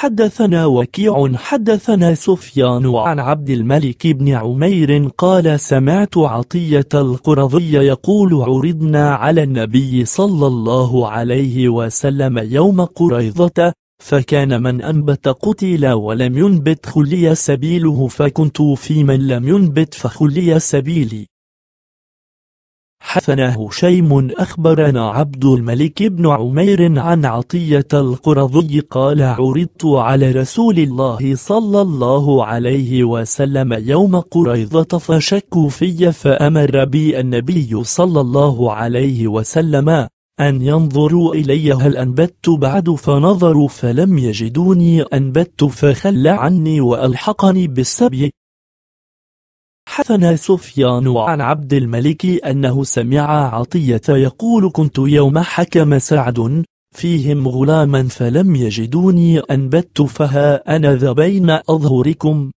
حدثنا وكيع حدثنا سفيان عن عبد الملك بن عمير قال سمعت عطية القرظي يقول عرضنا على النبي صلى الله عليه وسلم يوم قريظة فكان من أنبت قتل ولم ينبت خلي سبيله فكنت في من لم ينبت فخلي سبيلي حثناه هشيم أخبرنا عبد الملك بن عمير عن عطية القرظي قال عرضت على رسول الله صلى الله عليه وسلم يوم قريظة فشكوا في فأمر بي النبي صلى الله عليه وسلم أن ينظروا إلي هل أنبت بعد فنظروا فلم يجدوني أنبت فخل عني وألحقني بالسبي حثنا سفيان عن عبد الملك أنه سمع عطية يقول كنت يوم حكم سعد فيهم غلاما فلم يجدوني أنبت فها أنا ذا بين أظهركم